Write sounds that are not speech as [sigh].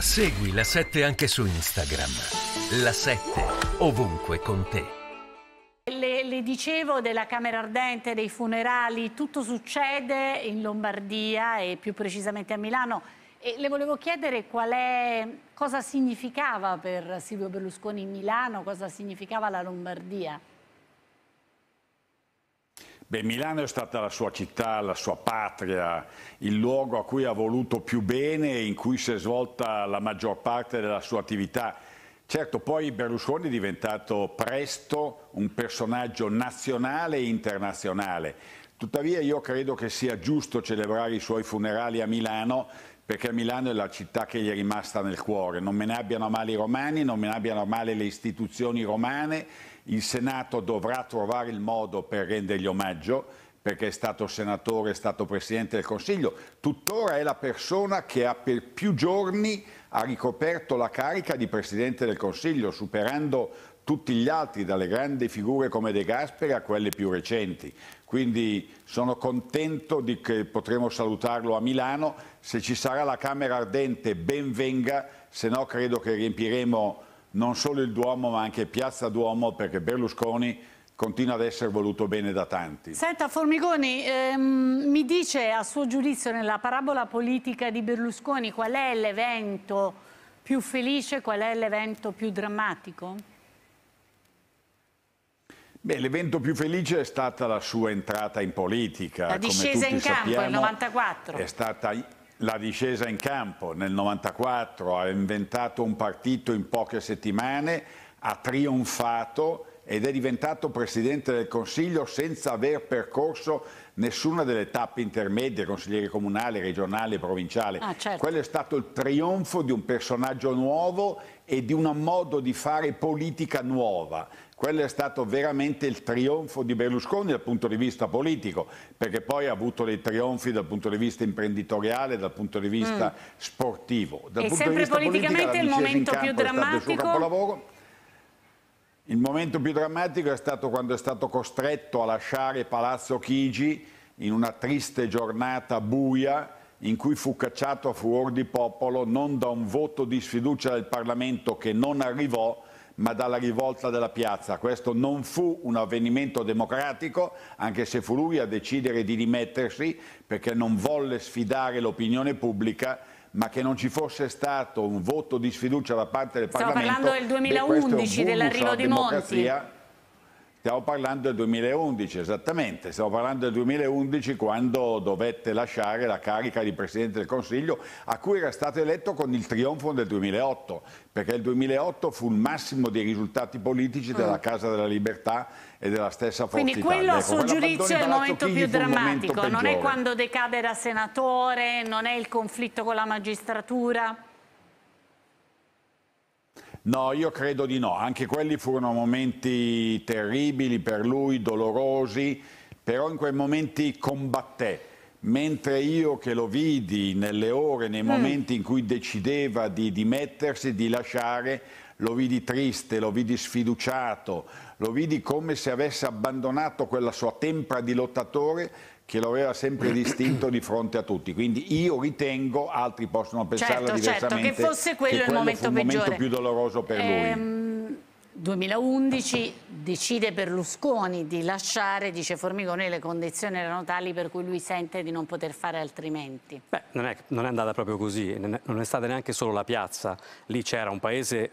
Segui la 7 anche su Instagram. La 7 ovunque con te. Le, le, dicevo della Camera Ardente, dei funerali, tutto succede in Lombardia e più precisamente a Milano. E le volevo chiedere è, cosa significava per Silvio Berlusconi in Milano, cosa significava la Lombardia. Beh, Milano è stata la sua città, la sua patria, il luogo a cui ha voluto più bene e in cui si è svolta la maggior parte della sua attività. Certo, poi Berlusconi è diventato presto un personaggio nazionale e internazionale. Tuttavia io credo che sia giusto celebrare i suoi funerali a Milano perché Milano è la città che gli è rimasta nel cuore. Non me ne abbiano male i romani, non me ne abbiano male le istituzioni romane il Senato dovrà trovare il modo per rendergli omaggio perché è stato senatore, è stato presidente del Consiglio, tuttora è la persona che ha per più giorni ha ricoperto la carica di presidente del Consiglio, superando tutti gli altri, dalle grandi figure come De Gasperi a quelle più recenti. Quindi sono contento di che potremo salutarlo a Milano. Se ci sarà la Camera Ardente, ben venga, se no credo che riempiremo non solo il Duomo ma anche Piazza Duomo perché Berlusconi continua ad essere voluto bene da tanti. Senta Formigoni, ehm, mi dice a suo giudizio nella parabola politica di Berlusconi qual è l'evento più felice, qual è l'evento più drammatico? Beh, l'evento più felice è stata la sua entrata in politica. La discesa in campo sappiamo, nel 94. È stata la discesa in campo nel 94, ha inventato un partito in poche settimane, ha trionfato ed è diventato Presidente del Consiglio senza aver percorso nessuna delle tappe intermedie, consigliere comunale, regionale, provinciale. Ah, certo. Quello è stato il trionfo di un personaggio nuovo e di un modo di fare politica nuova. Quello è stato veramente il trionfo di Berlusconi dal punto di vista politico, perché poi ha avuto dei trionfi dal punto di vista imprenditoriale, dal punto di vista mm. sportivo. Dal e sempre politicamente politica, il momento più drammatico il momento più drammatico è stato quando è stato costretto a lasciare Palazzo Chigi in una triste giornata buia in cui fu cacciato a fuor di popolo non da un voto di sfiducia del Parlamento che non arrivò, ma dalla rivolta della piazza. Questo non fu un avvenimento democratico, anche se fu lui a decidere di dimettersi perché non volle sfidare l'opinione pubblica ma che non ci fosse stato un voto di sfiducia da parte del Stavo Parlamento. Stavo parlando del 2011, dell'arrivo di Monti. Stiamo parlando del 2011, esattamente, stiamo parlando del 2011 quando dovette lasciare la carica di Presidente del Consiglio a cui era stato eletto con il trionfo del 2008, perché il 2008 fu il massimo dei risultati politici della mm. Casa della Libertà e della stessa Forza Quindi quello a ecco, suo giudizio è il momento più drammatico, momento non è quando decade da senatore, non è il conflitto con la magistratura? No, io credo di no, anche quelli furono momenti terribili per lui, dolorosi, però in quei momenti combatté, mentre io che lo vidi nelle ore, nei mm. momenti mm. in cui decideva di dimettersi, di lasciare, lo vidi triste, lo vidi sfiduciato, lo vidi come se avesse abbandonato quella sua tempra di lottatore che lo aveva sempre [clears throat] distinto di fronte a tutti. Quindi io ritengo, altri possono pensarla certo, diversamente, certo, che fosse quello, che quello il momento un peggiore. momento più doloroso per ehm, lui. 2011 decide Berlusconi di lasciare, dice Formigone, le condizioni erano tali per cui lui sente di non poter fare altrimenti. Beh, non è, non è andata proprio così, non è stata neanche solo la piazza, lì c'era un paese